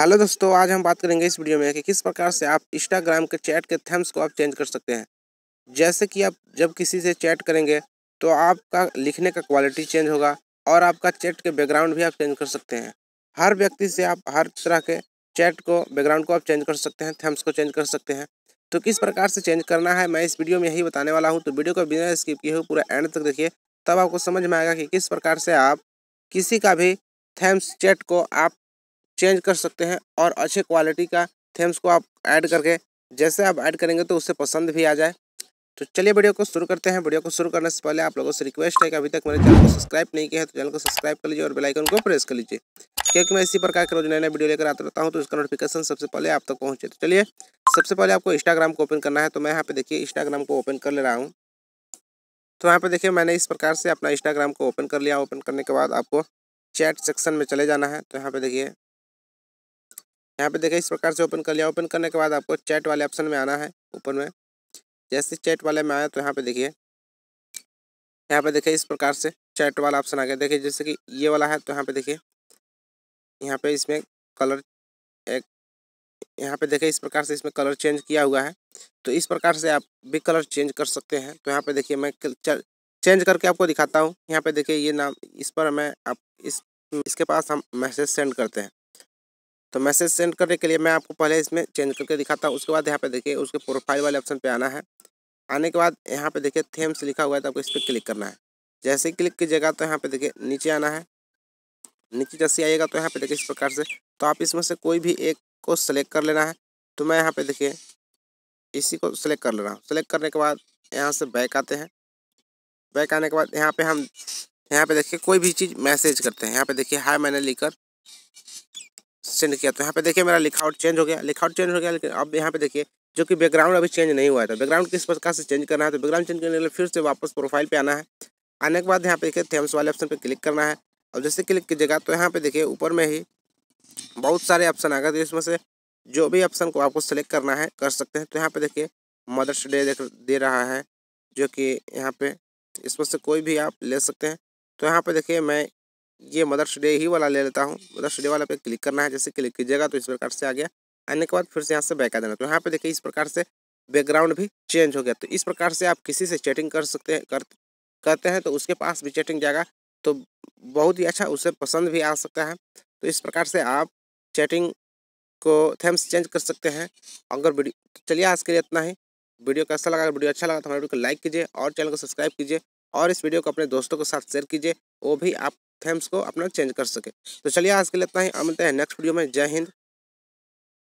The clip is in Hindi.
हेलो दोस्तों आज हम बात करेंगे इस वीडियो में कि किस प्रकार से आप इंस्टाग्राम के चैट के थेम्स को आप चेंज कर सकते हैं जैसे कि आप जब किसी से चैट करेंगे तो आपका लिखने का क्वालिटी चेंज होगा और आपका चैट के बैकग्राउंड भी आप चेंज कर सकते हैं हर व्यक्ति से आप हर तरह के चैट को बैकग्राउंड को आप चेंज कर सकते हैं थेम्स को चेंज कर सकते हैं तो किस प्रकार से चेंज करना है मैं इस वीडियो में यही बताने वाला हूँ तो वीडियो को बिना स्किप किए हुए पूरा एंड तक देखिए तब आपको समझ में आएगा कि किस प्रकार से आप किसी का भी थेम्स चैट को आप चेंज कर सकते हैं और अच्छे क्वालिटी का थेम्स को आप ऐड करके जैसे आप ऐड करेंगे तो उससे पसंद भी आ जाए तो चलिए वीडियो को शुरू करते हैं वीडियो को शुरू करने से पहले आप लोगों से रिक्वेस्ट है कि अभी तक मेरे चैनल को सब्सक्राइब नहीं किया है तो चैनल को सब्सक्राइब कर लीजिए और बेलाइकन को प्रेस कर लीजिए क्योंकि मैं इसी प्रकार के रोज नए नए वीडियो लेकर आता रहता हूँ तो इसका नोटिफिकेशन सबसे पहले आप तक पहुँचे तो चलिए सबसे पहले आपको इंस्टाग्राम को ओपन करना है तो मैं यहाँ पे देखिए इंस्टाग्राम को ओपन कर ले रहा हूँ तो यहाँ पे देखिए मैंने इस प्रकार से अपना इंस्टाग्राम को ओपन कर लिया ओपन करने के बाद आपको चैट सेक्शन में चले जाना है तो यहाँ पे देखिए यहाँ पे देखें इस प्रकार से ओपन कर लिया ओपन करने के बाद आपको चैट वाले ऑप्शन में आना है ऊपर में जैसे चैट वाले में आया तो यहाँ पे देखिए यहाँ पे देखिए इस प्रकार से चैट वाला ऑप्शन आ गया देखिए जैसे कि ये वाला है तो यहाँ पे देखिए यहाँ पे इसमें कलर एक यहाँ पे देखिए इस प्रकार से इसमें कलर चेंज किया हुआ है तो इस प्रकार से आप भी कलर चेंज कर सकते हैं तो यहाँ पे देखिए मैं चेंज करके आपको दिखाता हूँ यहाँ पे देखिए ये नाम इस पर मैं आप इस इसके पास हम मैसेज सेंड करते हैं तो मैसेज सेंड करने के लिए मैं आपको पहले इसमें चेंज करके दिखाता हूँ उसके बाद यहाँ पे देखिए उसके प्रोफाइल वाले ऑप्शन पे आना है आने के बाद यहाँ पे देखिए थेम्स लिखा हुआ है तो आपको इस पर क्लिक करना है जैसे क्लिक कीजिएगा तो यहाँ पे देखिए नीचे आना है नीचे जैसे आइएगा तो यहाँ पे देखिए इस प्रकार से तो आप इसमें से कोई भी एक को सेलेक्ट कर लेना है तो मैं यहाँ पे देखिए इसी को सिलेक्ट कर ले रहा हूँ सेलेक्ट करने के बाद यहाँ से बैक आते हैं बैक आने के बाद यहाँ पे हम यहाँ पे देखिए कोई भी चीज़ मैसेज करते हैं यहाँ पे देखिए हाय मैंने लिखकर सेंड किया तो यहाँ पे देखिए मेरा लिखावट चेंज हो गया लिखावट चेंज हो गया लेकिन अब यहाँ पे देखिए जो कि बैकग्राउंड अभी चेंज नहीं हुआ है तो बैकग्राउंड किस प्रकार से चेंज करना है तो बैकग्राउंड चेंज करने के लिए फिर से वापस प्रोफाइल पर आना है आने के बाद यहाँ पे देखिए थेम्स वाले ऑप्शन पर क्लिक करना है और जैसे क्लिक कीजिएगा तो यहाँ पे देखिए ऊपर में ही बहुत सारे ऑप्शन आ गए तो इसमें से जो भी ऑप्शन को आपको सेलेक्ट करना है कर सकते हैं तो यहाँ पे देखिए मदर्स डे दे, दे रहा है जो कि यहाँ पे इसमें से कोई भी आप ले सकते हैं तो यहाँ पे देखिए मैं ये मदर्स डे ही वाला ले लेता हूँ मदर्स डे वाला पे क्लिक करना है जैसे क्लिक कीजिएगा तो इस प्रकार से आ गया आने के बाद फिर से यहाँ से बैक आ देना तो यहाँ पे देखिए इस प्रकार से बैकग्राउंड भी चेंज हो गया तो इस प्रकार से आप किसी से चैटिंग कर सकते हैं कर करते हैं तो उसके पास भी चैटिंग जाएगा तो बहुत ही अच्छा उसे पसंद भी आ सकता है तो इस प्रकार से आप चैटिंग को थेम्स चेंज कर सकते हैं अगर वीडियो तो चलिए आज के लिए इतना ही वीडियो कैसा लगा अगर वीडियो अच्छा लगा तो हमारे वीडियो को लाइक कीजिए और चैनल को सब्सक्राइब कीजिए और इस वीडियो को अपने दोस्तों के साथ शेयर कीजिए वो भी आप थेम्स को अपना चेंज कर सके तो चलिए आज के लिए इतना ही मिलते हैं नेक्स्ट वीडियो में जय हिंद